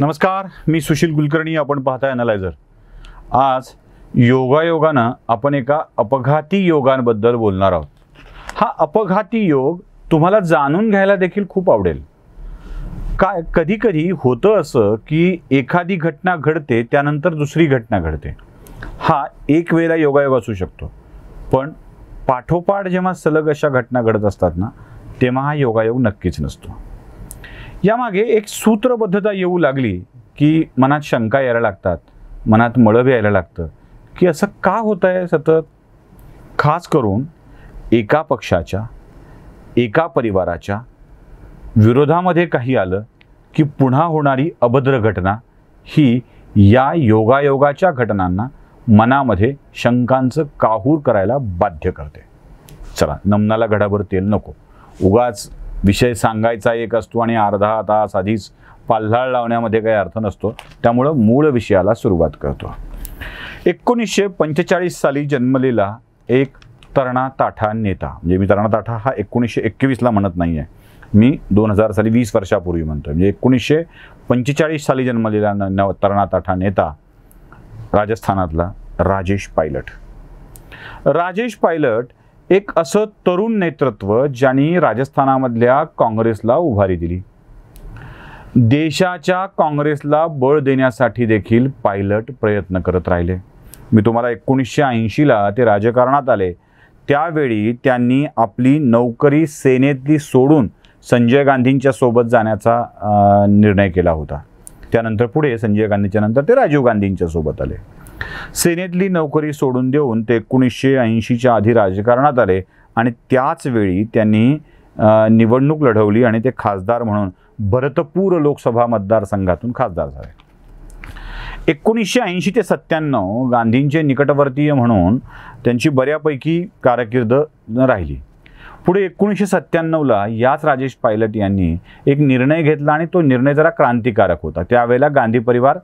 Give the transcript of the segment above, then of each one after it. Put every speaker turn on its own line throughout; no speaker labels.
नमस्कार मी सुशील कुलकर्णी आपण पाहता अनालायझर आज योगायोगानं आपण एका अपघाती योगांबद्दल बोलणार आहोत हा अपघाती योग तुम्हाला जाणून घ्यायला देखील खूप आवडेल काय कधीकधी होतं असं की एखादी घटना घडते त्यानंतर दुसरी घटना घडते हा एक वेळेला योगायोग असू शकतो पण पाठोपाठ जेव्हा सलग अशा घटना घडत असतात ना तेव्हा हा योगायोग नक्कीच नसतो यामागे एक सूत्रबद्धता येऊ लागली की मनात शंका यायला लागतात मनात मळभ यायला लागतं की असं का होत आहे सतत खास करून एका पक्षाच्या एका परिवाराच्या विरोधामध्ये काही आलं की पुन्हा होणारी अभद्र घटना ही या योगायोगाच्या घटनांना मनामध्ये शंकांचं काहूर करायला बाध्य करते चला नमनाला घडाभर तेल नको उगाच विषय सांगायचा एक असतो आणि अर्धा तास आधीच पाल्हाळ लावण्यामध्ये काही अर्थ नसतो त्यामुळं मूळ विषयाला सुरुवात करतो एकोणीसशे पंचेचाळीस साली जन्मलेला एक तरणा ताठा नेता म्हणजे मी तरणा ताठा हा एकोणीसशे एकवीसला म्हणत नाही आहे मी दोन हजार साली वीस वर्षापूर्वी म्हणतो म्हणजे एकोणीसशे पंचेचाळीस साली जन्मलेला न तरणा ताठा नेता राजस्थानातला राजेश पायलट राजेश पायलट एक असं तरुण नेतृत्व ज्यांनी राजस्थानामधल्या काँग्रेसला उभारी दिली देशाच्या काँग्रेसला बळ देण्यासाठी देखील पायलट प्रयत्न करत राहिले मी तुम्हाला एकोणीसशे ऐंशीला ते राजकारणात आले त्यावेळी त्यांनी आपली नोकरी सेनेतली सोडून संजय गांधींच्या सोबत जाण्याचा निर्णय केला होता त्यानंतर पुढे संजय गांधींच्या नंतर ते राजीव गांधींच्या सोबत आले सेनेतली नोकरी सोडून देऊन ते एकोणीसशे ऐंशीच्या आधी राजकारणात आले आणि त्याच वेळी त्यांनी निवडणूक लढवली आणि ते खासदार म्हणून भरतपूर लोकसभा मतदारसंघातून खासदार झाले एकोणीसशे ऐंशी ते सत्त्याण्णव गांधींचे निकटवर्तीय म्हणून त्यांची बऱ्यापैकी कारकिर्द राहिली पुढे एकोणीसशे सत्त्याण्णवला याच राजेश पायलट यांनी एक निर्णय घेतला आणि तो निर्णय जरा क्रांतिकारक होता त्यावेळेला गांधी परिवार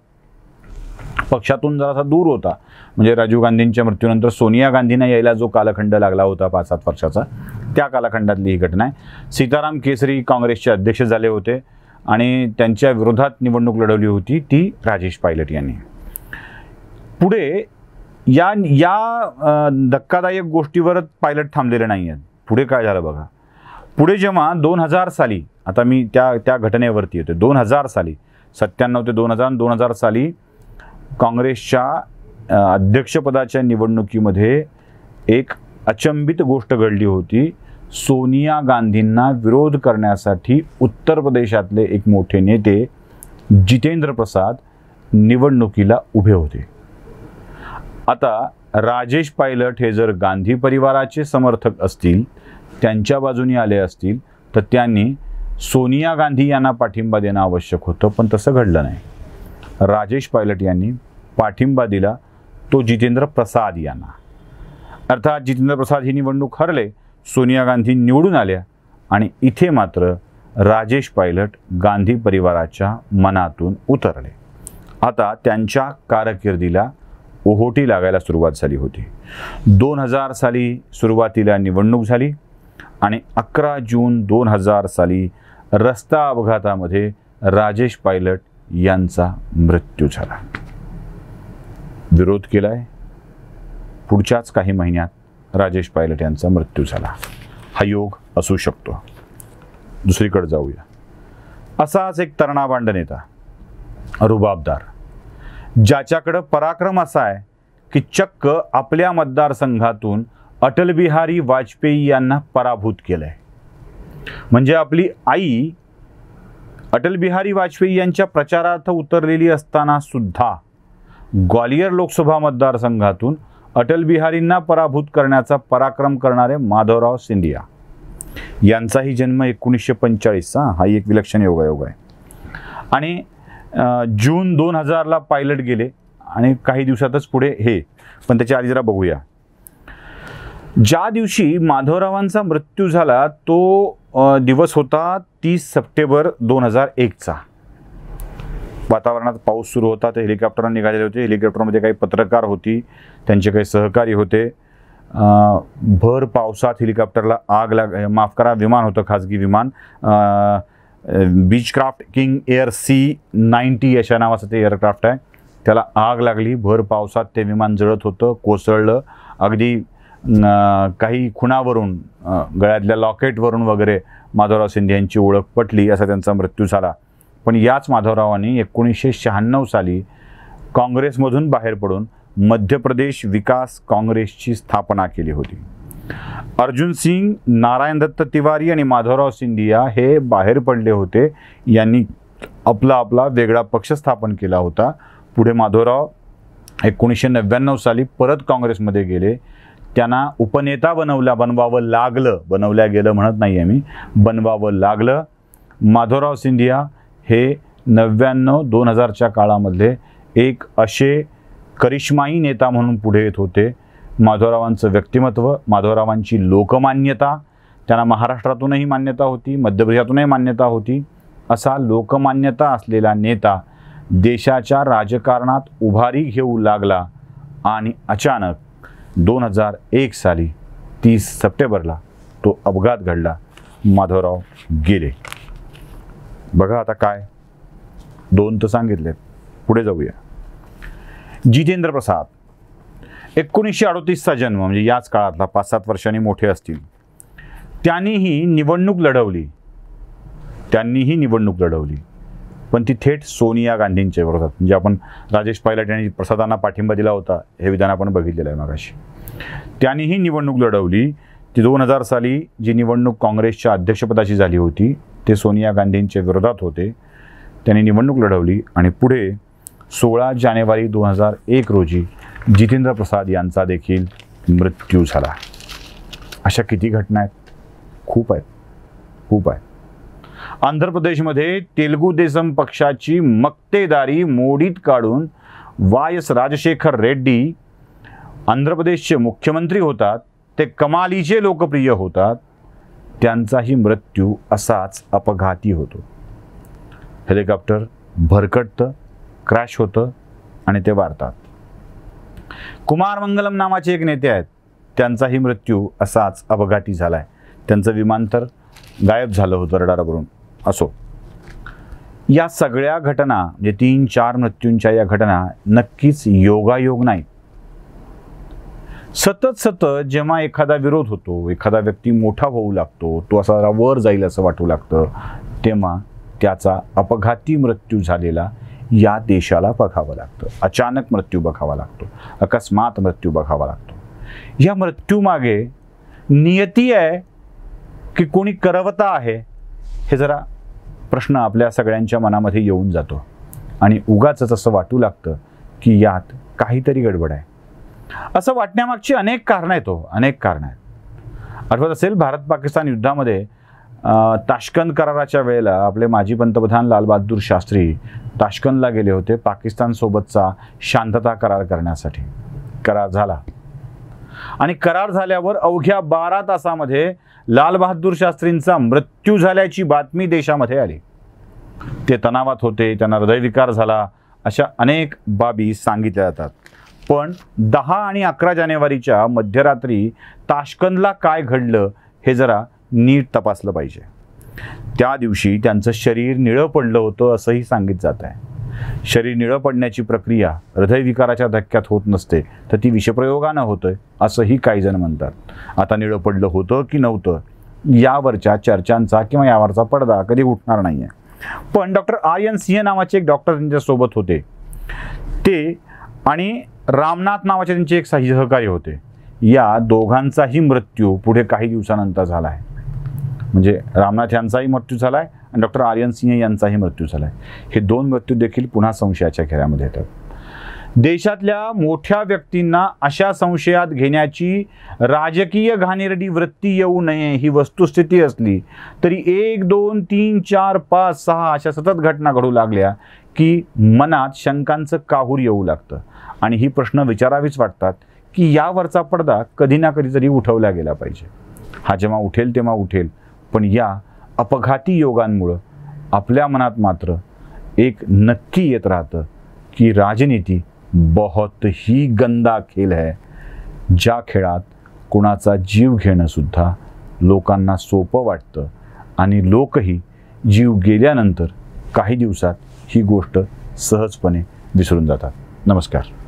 पक्षातून जरासा दूर होता म्हणजे राजीव गांधींच्या मृत्यूनंतर सोनिया गांधींना यायला जो कालखंड लागला होता पाच सात वर्षाचा त्या कालखंडातली ही घटना आहे सीताराम केसरी काँग्रेसचे अध्यक्ष झाले होते आणि त्यांच्या विरोधात निवडणूक लढवली होती ती राजेश पायलट यांनी पुढे या या धक्कादायक गोष्टीवरच पायलट थांबलेले नाही आहेत पुढे काय झालं बघा पुढे जेव्हा दोन हजार साली आता मी त्या त्या घटनेवरती येतो दोन हजार साली सत्त्याण्णव ते दोन हजार दोन हजार साली काँग्रेसच्या अध्यक्षपदाच्या निवडणुकीमध्ये एक अचंबित गोष्ट घडली होती सोनिया गांधींना विरोध करण्यासाठी उत्तर प्रदेशातले एक मोठे नेते जितेंद्र प्रसाद निवडणुकीला उभे होते आता राजेश पायलट हे जर गांधी परिवाराचे समर्थक असतील त्यांच्या बाजूनी आले असतील तर त्यांनी सोनिया गांधी यांना पाठिंबा देणं आवश्यक होतं पण तसं घडलं नाही राजेश पायलट यांनी पाठिंबा दिला तो जितेंद्र प्रसाद यांना अर्थात जितेंद्र प्रसाद ही निवडणूक हरले सोनिया गांधी निवडून आल्या आणि इथे मात्र राजेश पायलट गांधी परिवाराच्या मनातून उतरले आता त्यांच्या कारकिर्दीला ओहोटी लागायला सुरुवात झाली होती दोन हजार साली सुरुवातीला निवडणूक झाली आणि अकरा जून दोन हजार साली रस्ता अपघातामध्ये राजेश पायलट यांचा मृत्यू झाला विरोध केलाय पुढच्याच काही महिन्यात राजेश पायलट यांचा मृत्यू झाला हा योग असू शकतो दुसरीकडे जाऊया असाच एक बांड नेता रुबाबदार ज्याच्याकडं पराक्रम असा आहे की चक्क आपल्या मतदारसंघातून अटलबिहारी वाजपेयी यांना पराभूत केलंय म्हणजे आपली आई अटल बिहारी वाजपेयी यांच्या प्रचारार्थ उतरलेली असताना सुद्धा ग्वालियर लोकसभा मतदारसंघातून अटल बिहारींना पराभूत करण्याचा पराक्रम करणारे माधवराव सिंधिया यांचाही जन्म एकोणीसशे पंचेचाळीसचा हा एक विलक्षण योगायोग आहे आणि जून दोन हजारला पायलट गेले आणि काही दिवसातच पुढे हे पण त्याच्या आधी जरा बघूया ज्या दिवशी माधवरावांचा मृत्यू झाला तो दिवस होता तीस सप्टेंबर दोन हजार एकचा वातावरणात पाऊस सुरू होता ते हेलिकॉप्टर निघालेले होते हेलिकॉप्टरमध्ये काही पत्रकार होती त्यांचे काही सहकारी होते भर पावसात हेलिकॉप्टरला आग लाग माफ करा विमान होतं खाजगी विमान Beechcraft King Air C ninety अशा नावाचं ते एअरक्राफ्ट आहे त्याला आग लागली भर पावसात ते विमान जळत होतं कोसळलं अगदी काही खुणावरून गळ्यातल्या लॉकेटवरून वगैरे माधवराव शिंदे यांची ओळख पटली असा त्यांचा मृत्यू झाला पण याच माधवरावांनी एकोणीसशे शहाण्णव साली काँग्रेसमधून बाहेर पडून मध्य प्रदेश विकास काँग्रेसची स्थापना केली होती अर्जुन सिंग नारायण दत्त तिवारी आणि माधवराव सिंधिया हे बाहेर पडले होते यांनी आपला आपला वेगळा पक्ष स्थापन केला होता पुढे माधवराव एकोणीसशे नव्याण्णव साली परत काँग्रेसमध्ये गेले त्यांना उपनेता बनवल्या बनवावं लागलं बनवल्या गेलं म्हणत नाही आहे मी बनवावं लागलं माधवराव सिंधिया हे नव्याण्णव दोन हजारच्या काळामध्ये एक असे करिश्माई नेता म्हणून पुढे येत होते माधवरावांचं व्यक्तिमत्व माधवरावांची लोकमान्यता त्यांना महाराष्ट्रातूनही मान्यता होती मध्यप्रदेशातूनही मान्यता होती असा लोकमान्यता असलेला नेता देशाच्या राजकारणात उभारी घेऊ लागला आणि अचानक दोन हजार एक साली तीस सप्टेंबरला तो अपघात घडला माधवराव गेले बघा आता काय दोन तर सांगितले पुढे जाऊया जितेंद्र प्रसाद एकोणीसशे अडोतीसचा जन्म म्हणजे याच काळातला पाच सात वर्षांनी मोठे असतील त्यांनीही निवडणूक लढवली त्यांनीही निवडणूक लढवली पण ती थेट सोनिया गांधींच्या विरोधात म्हणजे आपण राजेश पायलट यांनी प्रसादांना पाठिंबा दिला होता हे विधान आपण बघितलेलं आहे मागाशी त्यांनीही निवडणूक लढवली ती दोन हजार साली जी निवडणूक काँग्रेसच्या अध्यक्षपदाची झाली होती ते सोनिया गांधींच्या विरोधात होते त्यांनी निवडणूक लढवली आणि पुढे सोळा जानेवारी दोन हजार एक रोजी जितेंद्र प्रसाद यांचा देखील मृत्यू झाला अशा किती घटना आहेत खूप आहेत खूप आहेत आंध्र प्रदेशमध्ये तेलगू देसम पक्षाची मक्तेदारी मोडीत काढून वाय एस राजशेखर रेड्डी आंध्र प्रदेशचे मुख्यमंत्री होतात ते कमालीचे लोकप्रिय होतात त्यांचाही मृत्यू असाच अपघाती होतो हेलिकॉप्टर भरकटतं क्रॅश होतं आणि ते वारतात कुमार मंगलम नावाचे एक नेते आहेत त्यांचाही मृत्यू असाच अपघाती झाला आहे त्यांचं विमानतर गायब झालं होतं रडारावरून असो या सगळ्या घटना म्हणजे तीन चार मृत्यूंच्या या घटना नक्कीच योगायोग नाही सतत सतत जेव्हा एखादा विरोध होतो एखादा व्यक्ती मोठा होऊ लागतो तो असा वर जाईल असं वाटू लागतं तेव्हा त्याचा अपघाती मृत्यू झालेला या देशाला बघावं लागतं अचानक मृत्यू बघावा लागतो अकस्मात मृत्यू बघावा लागतो या मृत्यूमागे नियती आहे की कोणी करवता आहे हे जरा प्रश्न आपल्या सगळ्यांच्या मनामध्ये येऊन जातो आणि उगाच असं वाटू लागतं की यात काहीतरी गडबड आहे असं वाटण्यामागची अनेक कारणं आहेत हो अनेक कारणं आहेत आठवत असेल भारत पाकिस्तान युद्धामध्ये ताशकंद कराराच्या वेळेला आपले माजी पंतप्रधान लालबहादूर शास्त्री ताशकंदला गेले होते पाकिस्तानसोबतचा शांतता करार करण्यासाठी करार झाला आणि करार झाल्यावर अवघ्या बारा तासामध्ये लालबहादूर शास्त्रींचा मृत्यू झाल्याची बातमी देशामध्ये आली ते तणावात होते त्यांना हृदयविकार झाला अशा अनेक बाबी सांगितल्या जातात पण दहा आणि अकरा जानेवारीच्या मध्यरात्री ताशकंदला काय घडलं हे जरा नीट तपासलं पाहिजे त्या दिवशी त्यांचं शरीर निळं पडलं होतं असंही सांगित जात आहे शरीर निळं पडण्याची प्रक्रिया हृदयविकाराच्या धक्क्यात होत नसते तर ती विषप्रयोगानं होतंय असंही काही जण म्हणतात आता निळं पडलं होतं की नव्हतं यावरच्या चर्चांचा किंवा यावरचा पडदा कधी उठणार नाही पण डॉक्टर आर एन सिंह नावाचे एक डॉक्टर त्यांच्यासोबत होते ते आणि रामनाथ नावाचे त्यांचे एक सहकारी होते या दोघांचाही मृत्यू पुढे काही दिवसानंतर झाला आहे म्हणजे रामनाथ यांचाही मृत्यू झाला आहे आणि डॉक्टर आर्यन सिंह यांचाही मृत्यू झाला आहे हे दोन मृत्यू देखील पुन्हा संशयाच्या घेऱ्यामध्ये येतात देशातल्या मोठ्या व्यक्तींना अशा संशयात घेण्याची राजकीय घाणेरडी वृत्ती येऊ नये ही वस्तुस्थिती असली तरी एक दोन तीन चार पाच सहा अशा सतत घटना घडू लागल्या की मनात शंकांचं काहूर येऊ लागतं आणि ही प्रश्न विचारावीच वाटतात की यावरचा पडदा कधी ना कधी तरी उठवला गेला पाहिजे हा जेव्हा उठेल तेव्हा उठेल पण या अपघाती योगांमुळं आपल्या मनात मात्र एक नक्की येत राहतं की राजनीती बहुत ही गंदा खेळ है ज्या खेळात कुणाचा जीव घेणंसुद्धा लोकांना सोपं वाटतं आणि लोकही जीव गेल्यानंतर काही दिवसात ही गोष्ट सहजपणे विसरून जातात नमस्कार